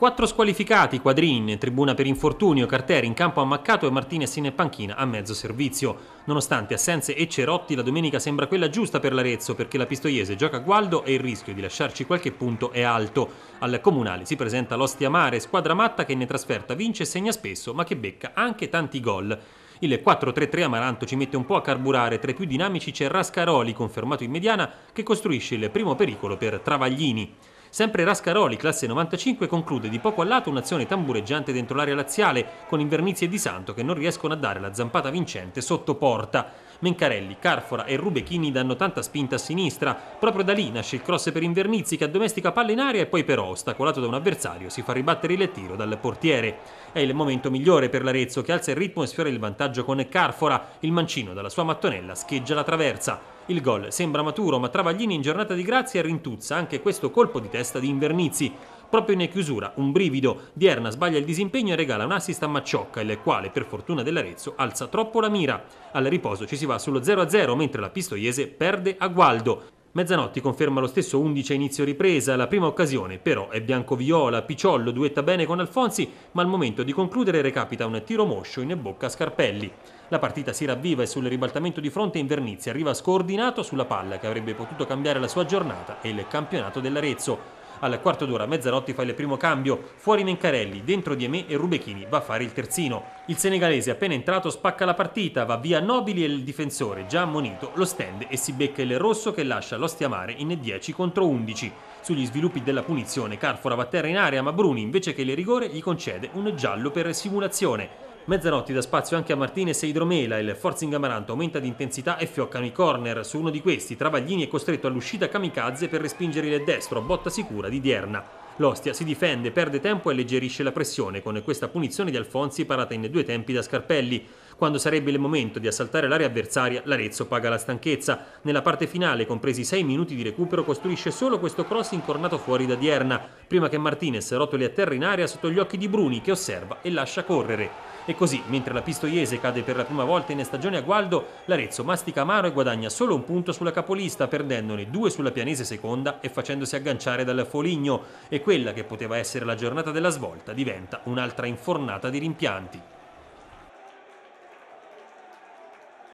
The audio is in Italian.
Quattro squalificati, Quadrin, tribuna per infortunio, Carteri in campo ammaccato e Martinez in panchina a mezzo servizio. Nonostante assenze e cerotti, la domenica sembra quella giusta per l'Arezzo perché la Pistoiese gioca a gualdo e il rischio di lasciarci qualche punto è alto. Al Comunale si presenta l'Ostia Mare, squadra matta che in trasferta vince e segna spesso ma che becca anche tanti gol. Il 4-3-3 Amaranto ci mette un po' a carburare, tra i più dinamici c'è Rascaroli, confermato in mediana, che costruisce il primo pericolo per Travaglini. Sempre Rascaroli, classe 95, conclude di poco a lato un'azione tambureggiante dentro l'area laziale, con Invernizi e Di Santo che non riescono a dare la zampata vincente sotto porta. Mencarelli, Carfora e Rubechini danno tanta spinta a sinistra. Proprio da lì nasce il cross per Invernizi che addomestica palla in aria e poi però, ostacolato da un avversario, si fa ribattere il tiro dal portiere. È il momento migliore per l'Arezzo che alza il ritmo e sfiora il vantaggio con Carfora. Il mancino dalla sua mattonella scheggia la traversa il gol. Sembra maturo, ma Travaglini in giornata di grazia rintuzza anche questo colpo di testa di Invernizi. Proprio in chiusura, un brivido. Dierna sbaglia il disimpegno e regala un assist a Macciocca, il quale, per fortuna dell'Arezzo, alza troppo la mira. Al riposo ci si va sullo 0-0, mentre la Pistoiese perde a Gualdo. Mezzanotti conferma lo stesso 11 a inizio ripresa, la prima occasione però è bianco-viola, Picciollo duetta bene con Alfonsi, ma al momento di concludere recapita un tiro moscio in bocca a Scarpelli. La partita si ravviva e sul ribaltamento di fronte Invernizia arriva scordinato sulla palla che avrebbe potuto cambiare la sua giornata e il campionato dell'Arezzo. Al quarto d'ora Mezzarotti fa il primo cambio, fuori Mencarelli, dentro di me e Rubechini va a fare il terzino. Il senegalese appena entrato spacca la partita, va via Nobili e il difensore già ammonito lo stende e si becca il rosso che lascia l'ostia mare in 10 contro 11. Sugli sviluppi della punizione Carfora va a terra in area ma Bruni invece che il rigore gli concede un giallo per simulazione. Mezzanotti dà spazio anche a Martinez e Idromela, il Forzing Amaranto aumenta di intensità e fioccano i corner. Su uno di questi Travaglini è costretto all'uscita Kamikaze per respingere il destro, botta sicura di Dierna. L'Ostia si difende, perde tempo e alleggerisce la pressione con questa punizione di Alfonsi parata in due tempi da Scarpelli. Quando sarebbe il momento di assaltare l'area avversaria, l'Arezzo paga la stanchezza. Nella parte finale, compresi 6 minuti di recupero, costruisce solo questo cross incornato fuori da Dierna, prima che Martinez rotoli a terra in aria sotto gli occhi di Bruni che osserva e lascia correre. E così, mentre la Pistoiese cade per la prima volta in stagione a Gualdo, l'Arezzo mastica amaro e guadagna solo un punto sulla capolista, perdendone due sulla pianese seconda e facendosi agganciare dal Foligno. E quella che poteva essere la giornata della svolta diventa un'altra infornata di rimpianti.